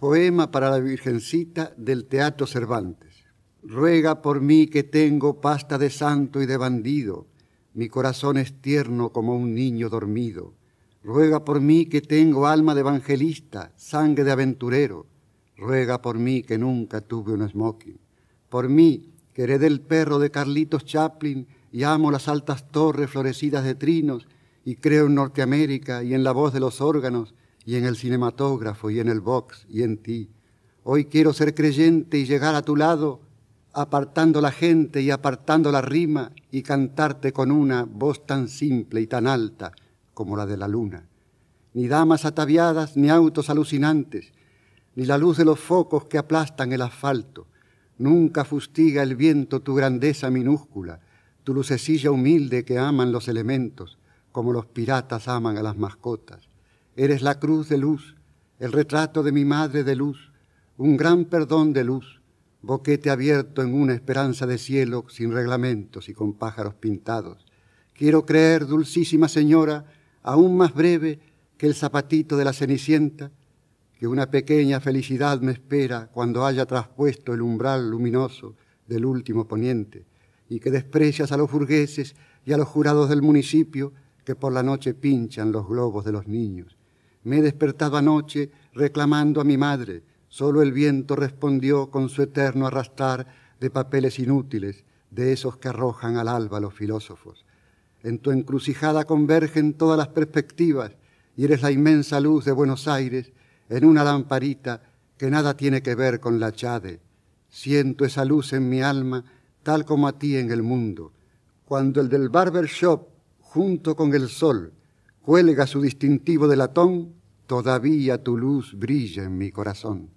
Poema para la Virgencita del Teatro Cervantes. Ruega por mí que tengo pasta de santo y de bandido, mi corazón es tierno como un niño dormido. Ruega por mí que tengo alma de evangelista, sangre de aventurero. Ruega por mí que nunca tuve un smoking. Por mí que heredé el perro de Carlitos Chaplin y amo las altas torres florecidas de trinos y creo en Norteamérica y en la voz de los órganos y en el cinematógrafo y en el box y en ti. Hoy quiero ser creyente y llegar a tu lado, apartando la gente y apartando la rima y cantarte con una voz tan simple y tan alta como la de la luna. Ni damas ataviadas, ni autos alucinantes, ni la luz de los focos que aplastan el asfalto. Nunca fustiga el viento tu grandeza minúscula, tu lucecilla humilde que aman los elementos, como los piratas aman a las mascotas. Eres la cruz de luz, el retrato de mi madre de luz, un gran perdón de luz, boquete abierto en una esperanza de cielo sin reglamentos y con pájaros pintados. Quiero creer, dulcísima señora, aún más breve que el zapatito de la cenicienta, que una pequeña felicidad me espera cuando haya traspuesto el umbral luminoso del último poniente, y que desprecias a los burgueses y a los jurados del municipio que por la noche pinchan los globos de los niños, me he despertado anoche reclamando a mi madre. Solo el viento respondió con su eterno arrastrar de papeles inútiles, de esos que arrojan al alba los filósofos. En tu encrucijada convergen todas las perspectivas y eres la inmensa luz de Buenos Aires en una lamparita que nada tiene que ver con la chade. Siento esa luz en mi alma tal como a ti en el mundo. Cuando el del barber shop, junto con el sol, Cuelga su distintivo de latón, todavía tu luz brilla en mi corazón.